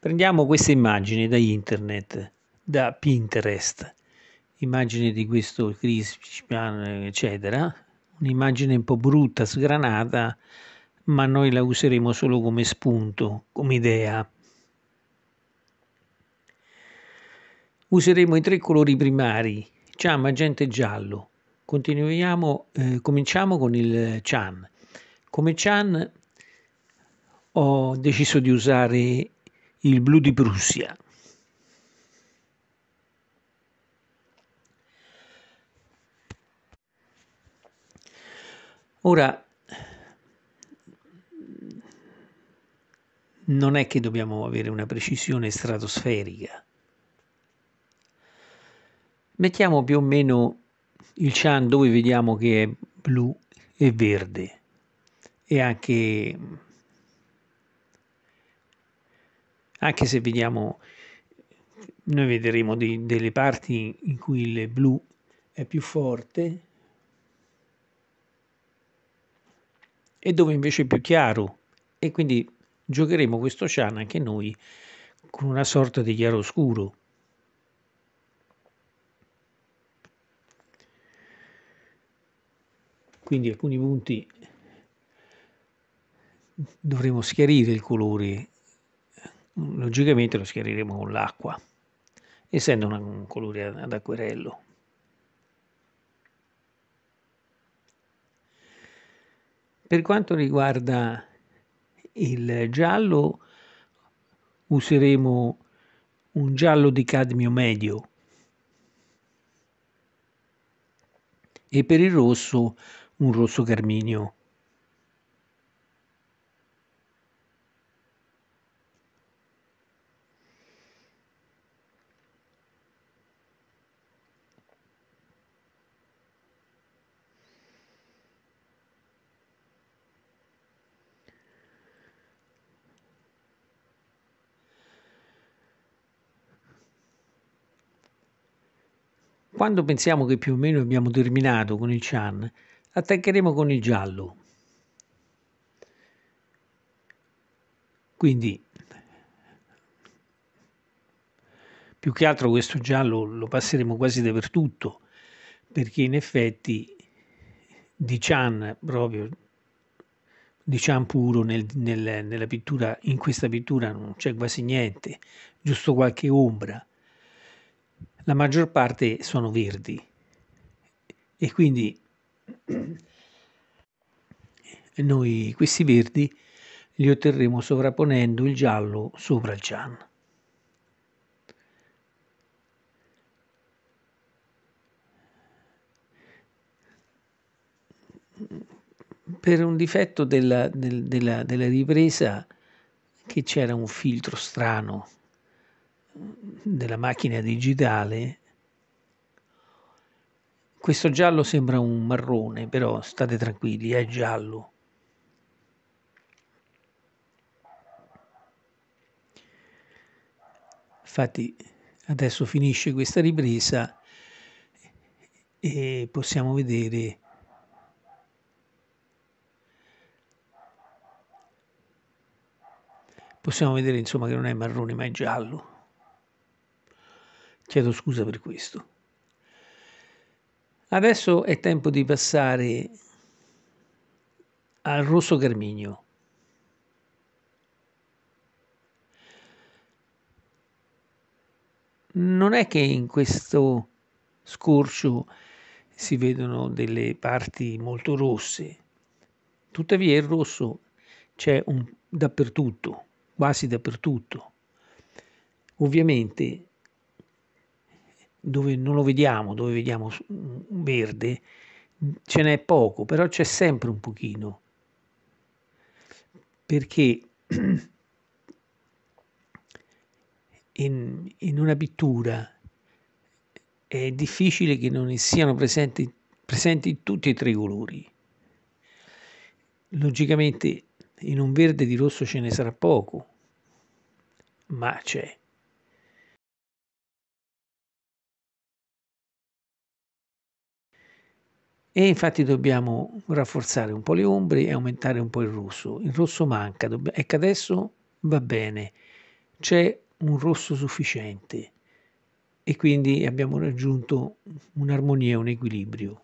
Prendiamo questa immagine da internet, da Pinterest, immagine di questo Crispian, eccetera, un'immagine un po' brutta, sgranata, ma noi la useremo solo come spunto, come idea. Useremo i tre colori primari, cian, magenta e giallo. Continuiamo, eh, cominciamo con il cian. Come cian ho deciso di usare il blu di Prussia. Ora, non è che dobbiamo avere una precisione stratosferica. Mettiamo più o meno il cian dove vediamo che è blu e verde e anche anche se vediamo, noi vedremo dei, delle parti in cui il blu è più forte e dove invece è più chiaro e quindi giocheremo questo cian anche noi con una sorta di chiaroscuro. Quindi alcuni punti dovremo schiarire il colore logicamente lo schiariremo con l'acqua, essendo un colore ad acquerello. Per quanto riguarda il giallo, useremo un giallo di cadmio medio e per il rosso un rosso carminio Quando pensiamo che più o meno abbiamo terminato con il Chan, attaccheremo con il giallo. Quindi più che altro questo giallo lo passeremo quasi dappertutto perché in effetti di Chan proprio di Chan puro nel, nel, nella pittura in questa pittura non c'è quasi niente giusto qualche ombra la maggior parte sono verdi e quindi noi questi verdi li otterremo sovrapponendo il giallo sopra il cian. Per un difetto della, del, della, della ripresa che c'era un filtro strano della macchina digitale, questo giallo sembra un marrone, però state tranquilli, è giallo. Infatti adesso finisce questa ripresa e possiamo vedere possiamo vedere insomma che non è marrone ma è giallo. Chiedo scusa per questo. Adesso è tempo di passare al rosso carminio. Non è che in questo scorcio si vedono delle parti molto rosse, tuttavia il rosso c'è un, dappertutto, quasi dappertutto. Ovviamente dove non lo vediamo, dove vediamo mm, verde, ce n'è poco, però c'è sempre un pochino. Perché in, in una pittura è difficile che non siano presenti, presenti tutti e tre i colori. Logicamente in un verde di rosso ce ne sarà poco, ma c'è. E infatti dobbiamo rafforzare un po' le ombre e aumentare un po' il rosso. Il rosso manca, dobb- ecco adesso va bene, c'è un rosso sufficiente e quindi abbiamo raggiunto un'armonia, un equilibrio.